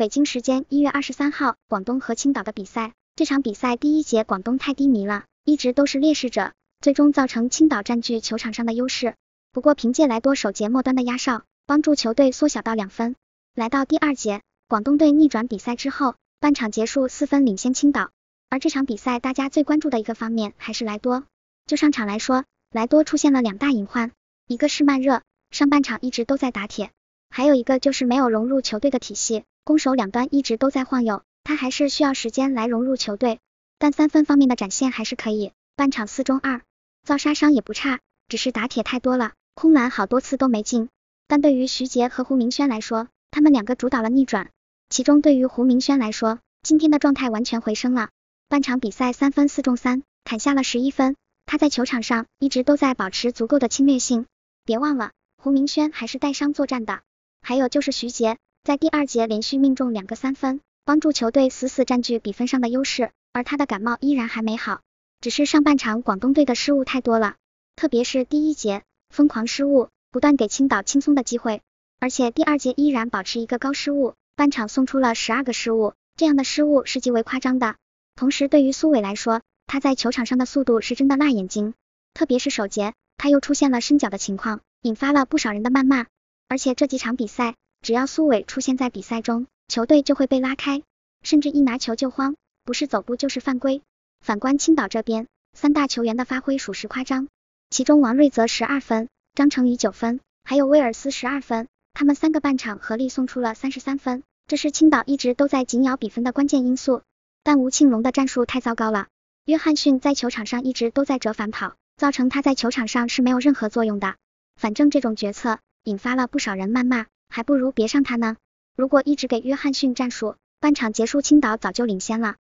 北京时间一月二十三号，广东和青岛的比赛，这场比赛第一节广东太低迷了，一直都是劣势者，最终造成青岛占据球场上的优势。不过凭借莱多首节末端的压哨，帮助球队缩小到两分。来到第二节，广东队逆转比赛之后，半场结束四分领先青岛。而这场比赛大家最关注的一个方面还是莱多。就上场来说，莱多出现了两大隐患，一个是慢热，上半场一直都在打铁。还有一个就是没有融入球队的体系，攻守两端一直都在晃悠，他还是需要时间来融入球队。但三分方面的展现还是可以，半场四中二，造杀伤也不差，只是打铁太多了，空篮好多次都没进。但对于徐杰和胡明轩来说，他们两个主导了逆转。其中对于胡明轩来说，今天的状态完全回升了，半场比赛三分四中三，砍下了十一分。他在球场上一直都在保持足够的侵略性。别忘了，胡明轩还是带伤作战的。还有就是徐杰在第二节连续命中两个三分，帮助球队死死占据比分上的优势。而他的感冒依然还没好，只是上半场广东队的失误太多了，特别是第一节疯狂失误，不断给青岛轻松的机会。而且第二节依然保持一个高失误，半场送出了十二个失误，这样的失误是极为夸张的。同时对于苏伟来说，他在球场上的速度是真的辣眼睛，特别是首节他又出现了伸脚的情况，引发了不少人的谩骂。而且这几场比赛，只要苏伟出现在比赛中，球队就会被拉开，甚至一拿球就慌，不是走步就是犯规。反观青岛这边，三大球员的发挥属实夸张，其中王睿泽十二分，张成宇九分，还有威尔斯十二分，他们三个半场合力送出了三十三分，这是青岛一直都在紧咬比分的关键因素。但吴庆龙的战术太糟糕了，约翰逊在球场上一直都在折返跑，造成他在球场上是没有任何作用的。反正这种决策。引发了不少人谩骂，还不如别上他呢。如果一直给约翰逊战术，半场结束青岛早就领先了。